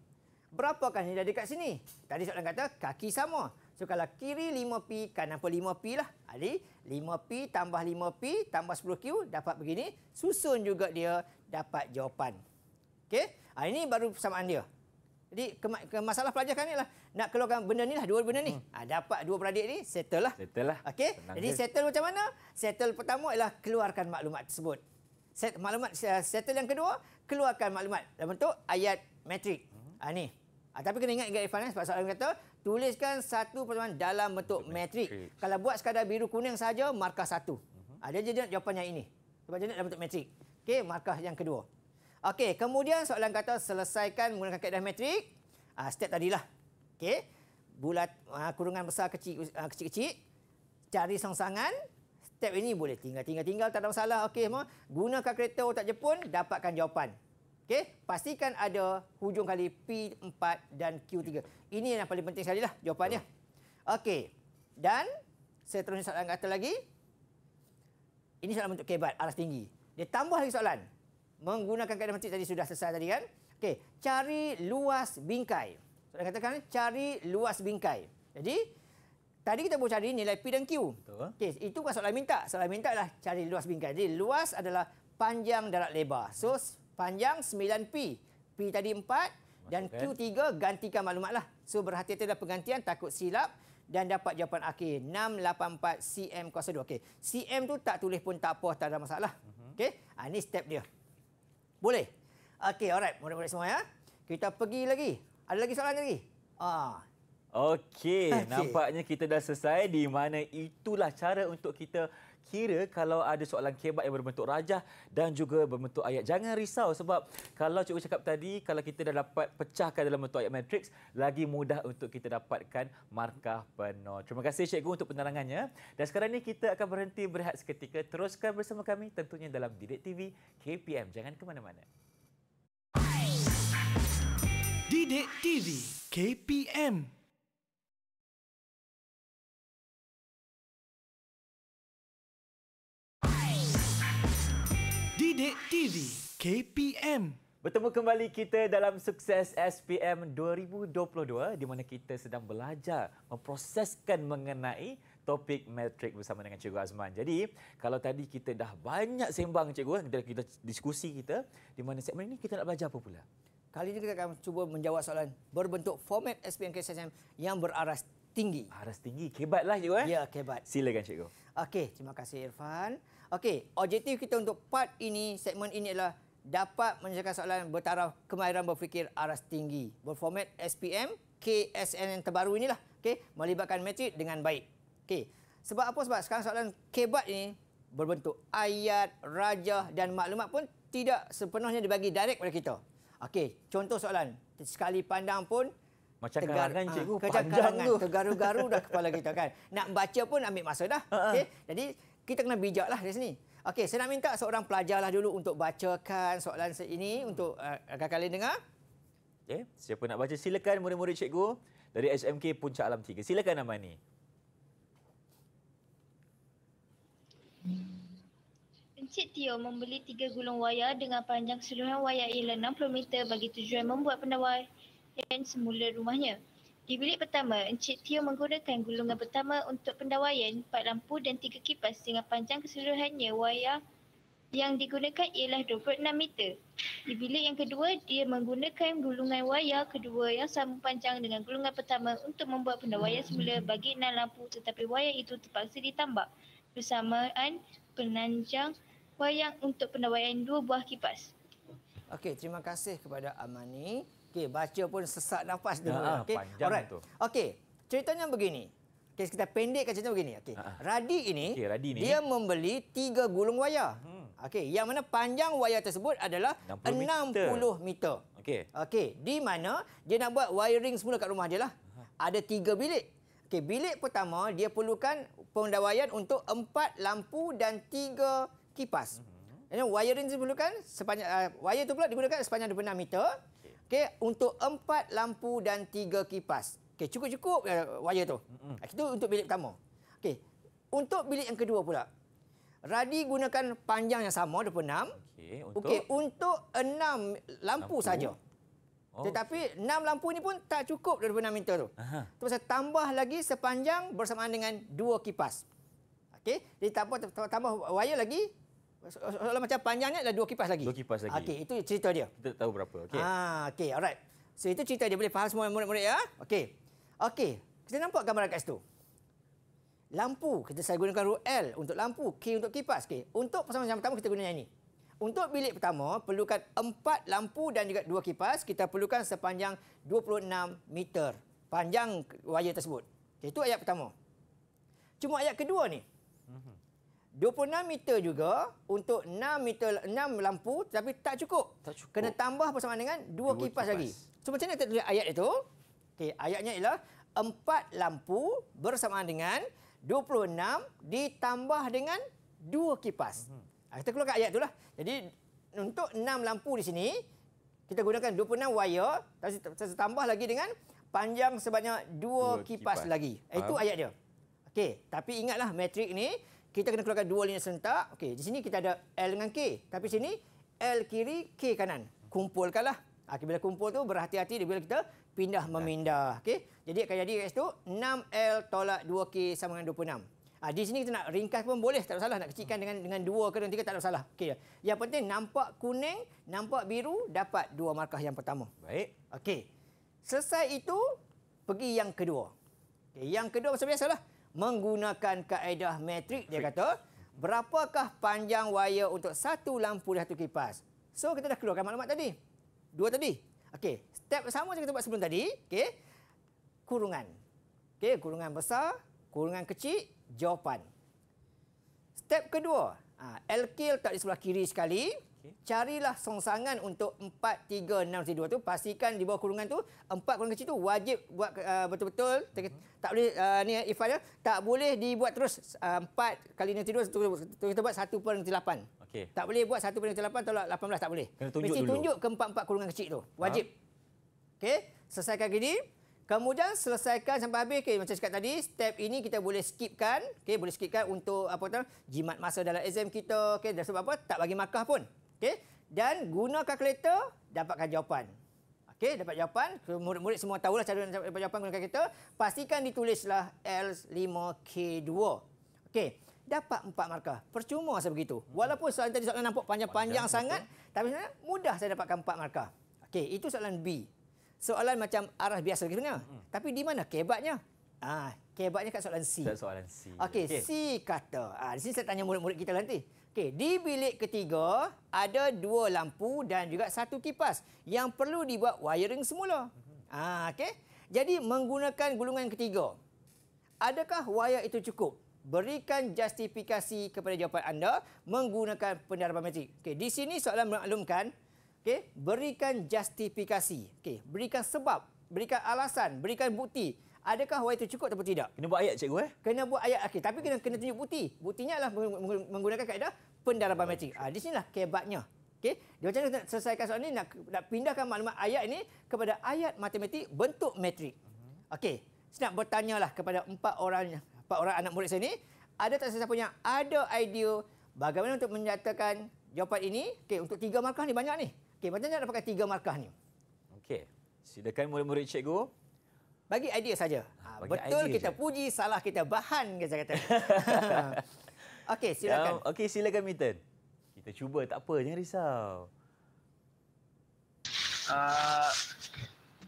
berapakah ni dah dekat sini? Tadi soalan kata kaki sama. So kalau kiri 5P, kanan pun 5P lah. Jadi 5P tambah 5P tambah 10Q dapat begini. Susun juga dia dapat jawapan. Okay. Ah, ini baru persamaan dia. Jadi ke ke masalah pelajar kan ni lah. Nak keluarkan benda ni lah, dua benda ni. Hmm. Ha, dapat dua peradik ni, settle lah. Settle lah. Okay. Jadi je. settle macam mana? Settle pertama ialah keluarkan maklumat tersebut. Set, maklumat Settle yang kedua, keluarkan maklumat. Dalam bentuk ayat metrik. Hmm. Ha, ni. Ha, tapi kena ingat, ingat Irfan. Eh, sebab soalan kata, Tuliskan satu persamaan dalam bentuk matrik. Kalau buat sekadar biru kuning saja markah satu. Ada uh -huh. jenis jawapan yang ini. Sebab jenis dalam bentuk matrik. Okey, markah yang kedua. Okey, kemudian soalan kata selesaikan menggunakan kaedah matrik. Ah step tadilah. Okey. Bulat uh, kurungan besar ah, kecil-kecil. Uh, Cari sangsangan. Step ini boleh tinggal-tinggal tinggal tak ada masalah. Okey, gunakan kereta otak Jepun dapatkan jawapan. Okey, pastikan ada hujung kali P4 dan Q3. Ini yang paling penting sekali lah jawapannya. Okey. Dan saya terus soalan kata lagi. Ini soalan bentuk kebat aras tinggi. Dia tambah lagi soalan. Menggunakan kaedah matik tadi sudah selesai tadi kan? Okey, cari luas bingkai. Soalan katakan cari luas bingkai. Jadi tadi kita boleh cari nilai P dan Q. Okay, itu bukan soalan minta. Soalan minta adalah cari luas bingkai. Jadi luas adalah panjang darab lebar. So panjang 9P. P tadi 4 dan Q3 gantikan maklumatlah. So berhati-hati dalam penggantian takut silap dan dapat jawapan akhir 684 CM02. Okey. CM tu tak tulis pun tak apa, tak ada masalah. Mhm. Okey. Ha, ah, ini step dia. Boleh. Okey, alright. Murid-murid semua ya. Kita pergi lagi. Ada lagi soalan lagi? Ah. Okey, okay. nampaknya kita dah selesai di mana itulah cara untuk kita kira kalau ada soalan kebat yang berbentuk rajah dan juga berbentuk ayat. Jangan risau sebab kalau cikgu cakap tadi, kalau kita dah dapat pecahkan dalam bentuk ayat matriks, lagi mudah untuk kita dapatkan markah penuh. Terima kasih cikgu untuk penerangannya. Dan sekarang ini kita akan berhenti berehat seketika. Teruskan bersama kami tentunya dalam Didik TV KPM. Jangan ke mana-mana. Didik TV KPM Sidik TV KPM Bertemu kembali kita dalam sukses SPM 2022 di mana kita sedang belajar memproseskan mengenai topik matrik bersama dengan Cikgu Azman. Jadi, kalau tadi kita dah banyak sembang Cikgu, kita, kita diskusi kita di mana segmen ini kita nak belajar apa pula? Kali ini kita akan cuba menjawab soalan berbentuk format SPM KSSM yang beraras tinggi. Aras tinggi. Kebatlah Cikgu. Eh? Ya, kebat. Silakan Cikgu. Okey, terima kasih Irfan. Okey, objektif kita untuk part ini, segmen ini adalah dapat menyelesaikan soalan bertaraf kemahiran berfikir aras tinggi. Berformat SPM, KSN yang terbaru inilah. Okey, melibatkan matrik dengan baik. Okey, sebab apa? Sebab sekarang soalan kebat ini berbentuk ayat, rajah dan maklumat pun tidak sepenuhnya dibagi direct kepada kita. Okey, contoh soalan. Sekali pandang pun macam tegar, kan cikgu uh, panjang tu. Tegaru-garu dah kepala kita kan. Nak baca pun ambil masa dah. Ha, ha. Okey. Jadi kita kena bijaklah di sini. Okey, saya nak minta seorang pelajarlah dulu untuk bacakan soalan ini hmm. untuk uh, eh, kakak-kakak dengar. Okey, siapa nak baca silakan murid-murid cikgu dari SMK Puncak Alam 3. Silakan nama ni. Encik Tio membeli tiga gulung wayar dengan panjang seluruhan wayar ialah 60 meter bagi tujuan membuat pendawaian semula rumahnya. Di bilik pertama, Encik Tio menggunakan gulungan pertama untuk pendawaian, empat lampu dan tiga kipas dengan panjang keseluruhannya wayar yang digunakan ialah 26 meter. Di bilik yang kedua, dia menggunakan gulungan wayar kedua yang sama panjang dengan gulungan pertama untuk membuat pendawaian semula bagi enam lampu tetapi wayar itu terpaksa ditambah bersamaan penanjang wayang untuk pendawaian dua buah kipas. Okey, terima kasih kepada Amani. Okey, baca pun sesak nafas dulu. Ah, ha, okay. Panjang Alright. tu. Okey, ceritanya begini. Okay, kita pendekkan cerita begini. Okey. Ha. Radi ini, okay, Radi ni. dia membeli tiga gulung wayar. Hmm. Okey, yang mana panjang wayar tersebut adalah 60 meter. 60 meter. Okey. Okey, di mana dia nak buat wiring semula kat rumah dia lah. Ah. Ada tiga bilik. Okey, bilik pertama dia perlukan pengendawaian untuk empat lampu dan tiga kipas. Mm -hmm. Ini wiring sepanjang uh, wire tu pula digunakan sepanjang 26 meter. Okey, untuk empat lampu dan tiga kipas. Okey, cukup-cukup uh, wayar tu. mm Itu untuk bilik pertama. Okey. Untuk bilik yang kedua pula. Radi gunakan panjang yang sama 26. Okey, untuk Okey, untuk enam lampu, lampu. saja. Oh, Tetapi enam lampu ni pun tak cukup 26 meter tu. Tu pasal tambah lagi sepanjang bersamaan dengan dua kipas. Okey, ditambah tambah wayar lagi Soalan so, so, macam panjangnya ada dua kipas lagi. Dua kipas lagi. Okey, itu cerita dia. Kita tak tahu berapa. Okey. Ha, ah, okey, alright. So itu cerita dia boleh faham semua murid-murid ya. Okey. Okey, kita nampak gambar kat situ. Lampu, kita saya gunakan huruf L untuk lampu, K untuk kipas. Okey, untuk pasangan yang pertama kita guna yang ini. Untuk bilik pertama, perlukan empat lampu dan juga dua kipas. Kita perlukan sepanjang 26 meter panjang wayar tersebut. itu ayat pertama. Cuma ayat kedua ni, 26 meter juga untuk 6 meter 6 lampu tapi tak cukup. Tak cukup. Kena tambah bersama dengan 2 kipas, kipas lagi. So macam mana kita ayat itu? Okey, ayatnya ialah 4 lampu bersamaan dengan 26 ditambah dengan 2 kipas. Hmm. Kita keluarkan ayat itulah. Jadi untuk 6 lampu di sini kita gunakan 26 wire tapi saya tambah lagi dengan panjang sebanyak 2 kipas, kipas lagi. Eh, itu ayat dia. Okey, tapi ingatlah metrik ni kita kena keluarkan dua linear serentak. Okey, di sini kita ada L dengan K. Tapi sini L kiri, K kanan. Kumpulkanlah. Okay, ah, bila kumpul tu berhati-hati bila kita pindah memindah. Okey. Jadi akan jadi kat situ 6L tolak 2K sama dengan 26. Ha, ah, di sini kita nak ringkas pun boleh. Tak ada salah. Nak kecilkan dengan dengan dua ke dengan 3 tak ada salah. Okey. Yang penting nampak kuning, nampak biru, dapat dua markah yang pertama. Baik. Okey. Selesai itu, pergi yang kedua. Okay, yang kedua macam biasalah menggunakan kaedah metrik dia kata berapakah panjang wayar untuk satu lampu dan satu kipas so kita dah keluarkan maklumat tadi dua tadi okey step sama macam kita buat sebelum tadi okey kurungan okey kurungan besar kurungan kecil jawapan step kedua ha, ah, LK letak di sebelah kiri sekali carilah songsangan untuk 4, 3, 6, 2 tu. Pastikan di bawah kurungan tu, 4 kurungan kecil tu wajib buat uh, betul-betul. Uh-huh. Tak boleh, uh, ni ifal ya, tak boleh dibuat terus uh, 4 kali 6, 2, terus, terus kita buat 1 per 8. Okay. Tak boleh buat 1 per 8, tolak 18 tak boleh. tunjuk Mesti dulu. tunjuk ke 4-4 kurungan kecil tu, wajib. Uh-huh. Okey, selesaikan gini. Kemudian selesaikan sampai habis. Okay, macam cakap tadi, step ini kita boleh skipkan. Okay, boleh skipkan untuk apa tu? Jimat masa dalam exam kita. Okay, dan sebab apa? Tak bagi markah pun. Okey, dan guna kalkulator dapatkan jawapan. Okey, dapat jawapan. Murid-murid semua tahulah cara nak dapat jawapan guna kalkulator. Pastikan ditulislah L5K2. Okey, dapat empat markah. Percuma begitu. Hmm. Walaupun soalan tadi soalan nampak panjang-panjang sangat, betul. tapi sebenarnya mudah saya dapatkan empat markah. Okey, itu soalan B. Soalan macam arah biasa gitu kan? hmm. Tapi di mana kebatnya? Ah, kebatnya kat soalan C. soalan C. Okey, okay. C kata. Ah, di sini saya tanya murid-murid kita nanti. Okey, di bilik ketiga ada dua lampu dan juga satu kipas yang perlu dibuat wiring semula. Mhm. Ah, okey. Jadi menggunakan gulungan ketiga. Adakah wayar itu cukup? Berikan justifikasi kepada jawapan anda menggunakan penerbangan metrik. Okey, di sini soalan maklumkan, okey, berikan justifikasi. Okey, berikan sebab, berikan alasan, berikan bukti adakah wayang itu cukup atau tidak? Kena buat ayat cikgu eh? Kena buat ayat akhir. Okay. Tapi kena kena tunjuk bukti. Buktinya adalah menggunakan kaedah pendalaman matematik. Ah, di sinilah kebabnya. Okey. Dia macam mana nak selesaikan soalan ini? Nak, nak pindahkan maklumat ayat ini kepada ayat matematik bentuk matrik. Okey. Saya nak bertanyalah kepada empat orang empat orang anak murid saya ini. Ada tak sesiapa yang ada idea bagaimana untuk menyatakan jawapan ini? Okey, untuk tiga markah ni banyak ni. Okey, macam mana nak pakai tiga markah ni? Okey. Silakan murid-murid cikgu bagi idea saja. Ha, betul idea kita je. puji, salah kita bahan kata kata. [LAUGHS] okey, silakan. Ya, okey, silakan Mitten. Kita cuba tak apa, jangan risau. Ah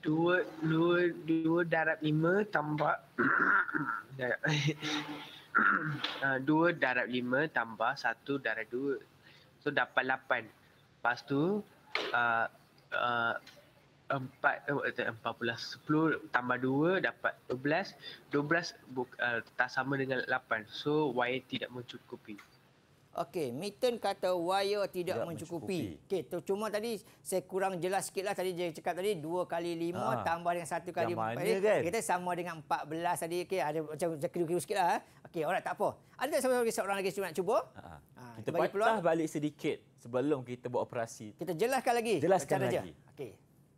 dua dua dua darab lima tambah [COUGHS] [COUGHS] ah, dua darab lima tambah satu darab dua so dapat lapan lepas tu uh, uh, empat eh, eh, empat belas sepuluh tambah dua dapat dua belas dua belas eh, tak sama dengan lapan so wire tidak mencukupi Okey, Mitten kata wire tidak, tidak mencukupi. mencukupi. Okey, cuma tadi saya kurang jelas sikitlah tadi dia cakap tadi 2 kali 5 ha. Ah, tambah dengan 1 kali 4. Kan? Kita sama dengan 14 tadi. Okey, ada macam kira-kira sikitlah. Okey, orang tak apa. Ada tak sama-sama seorang lagi nak cuba? Ha. Kita, ha, kita patah balik sedikit sebelum kita buat operasi. Kita jelaskan lagi. Jelaskan lagi. Okey.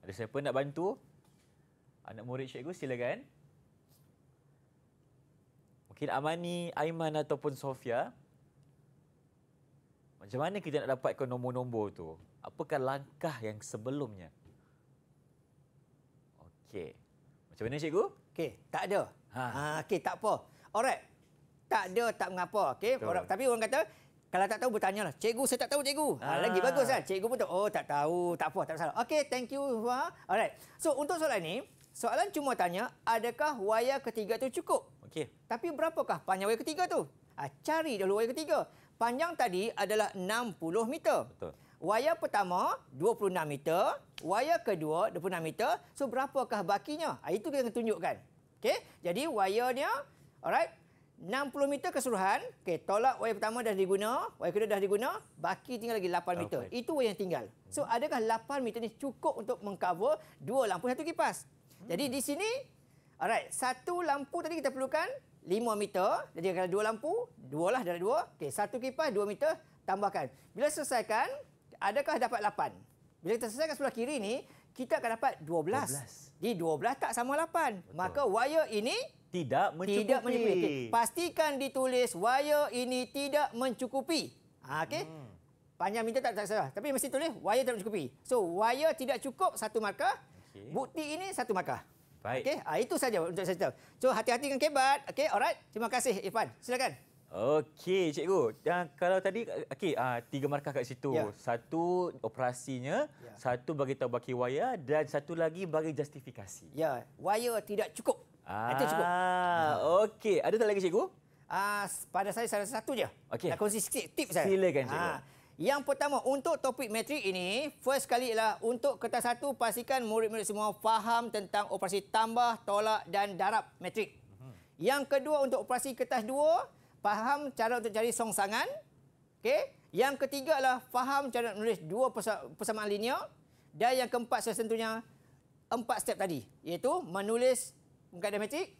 Ada siapa nak bantu? Anak murid cikgu silakan. Mungkin Amani, Aiman ataupun Sofia. Macam mana kita nak dapatkan nombor-nombor tu? Apakah langkah yang sebelumnya? Okey. Macam mana cikgu? Okey, tak ada. Ha, ha okey, tak apa. Alright. Tak ada, tak mengapa. Okey, tapi orang kata kalau tak tahu bertanya lah. Cikgu saya tak tahu cikgu. Ah. Ha, lagi bagus kan. Cikgu pun tahu. Oh tak tahu. Tak apa tak salah. Okey thank you. Ha. Alright. So untuk soalan ini. Soalan cuma tanya. Adakah wayar ketiga tu cukup? Okey. Tapi berapakah panjang wayar ketiga tu? Ha, cari dulu wayar ketiga. Panjang tadi adalah 60 meter. Betul. Wayar pertama 26 meter. Wayar kedua 26 meter. So berapakah bakinya? Ha, itu kita akan tunjukkan. Okey. Jadi wayarnya. Alright. 60 meter keseluruhan, okay, tolak wayar pertama dah diguna, wayar kedua dah diguna, baki tinggal lagi 8 meter. Itu wayar yang tinggal. So, adakah 8 meter ni cukup untuk mengcover dua lampu satu kipas? Hmm. Jadi di sini, alright, satu lampu tadi kita perlukan 5 meter. Jadi kalau dua lampu, dua lah dari dua. Okay, satu kipas 2 meter, tambahkan. Bila selesaikan, adakah dapat 8? Bila kita selesaikan sebelah kiri ni, kita akan dapat 12. 12. Di 12 tak sama 8. Betul. Maka wayar ini tidak mencukupi. Tidak mencukupi. Okay. Pastikan ditulis wire ini tidak mencukupi. Ha, okay? hmm. Panjang minta tak, tak salah. Tapi mesti tulis wire tidak mencukupi. So wire tidak cukup satu markah. Okay. Bukti ini satu markah. Baik. Okay? Ha, itu saja untuk saya cerita. So hati-hati dengan kebat. Okay, alright. Terima kasih Irfan. Silakan. Okey cikgu. Dan kalau tadi okey uh, tiga markah kat situ. Yeah. Satu operasinya, yeah. satu bagi tahu baki wayar dan satu lagi bagi justifikasi. Ya, yeah. wayar tidak cukup. Ah, itu cukup. Ah. Okey, ada tak lagi cikgu? Ah, pada saya, saya satu je. Okay. Nak kongsi sikit tip saya. Silakan cikgu. Ah, yang pertama, untuk topik matrik ini, first kali ialah untuk kertas satu, pastikan murid-murid semua faham tentang operasi tambah, tolak dan darab matrik. Mhm. Yang kedua, untuk operasi kertas dua, faham cara untuk cari songsangan. Okay. Yang ketiga adalah faham cara menulis dua persamaan linear. Dan yang keempat, saya empat step tadi. Iaitu menulis mengkaitan matrik.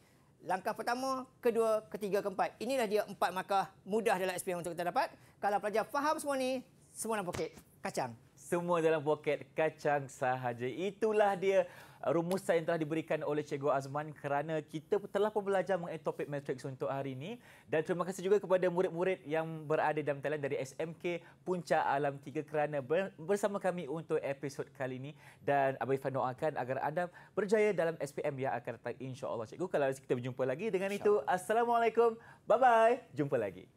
Langkah pertama, kedua, ketiga, keempat. Inilah dia empat markah mudah dalam SPM untuk kita dapat. Kalau pelajar faham semua ni, semua dalam poket. Kacang semua dalam poket kacang sahaja. Itulah dia rumusan yang telah diberikan oleh Cikgu Azman kerana kita telah pun belajar mengenai topik matrix untuk hari ini. Dan terima kasih juga kepada murid-murid yang berada dalam talian dari SMK Puncak Alam 3 kerana bersama kami untuk episod kali ini. Dan Abang Ifan doakan agar anda berjaya dalam SPM yang akan datang Allah Cikgu. Kalau kita berjumpa lagi dengan itu, Assalamualaikum. Bye-bye. Jumpa lagi.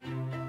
Thank you.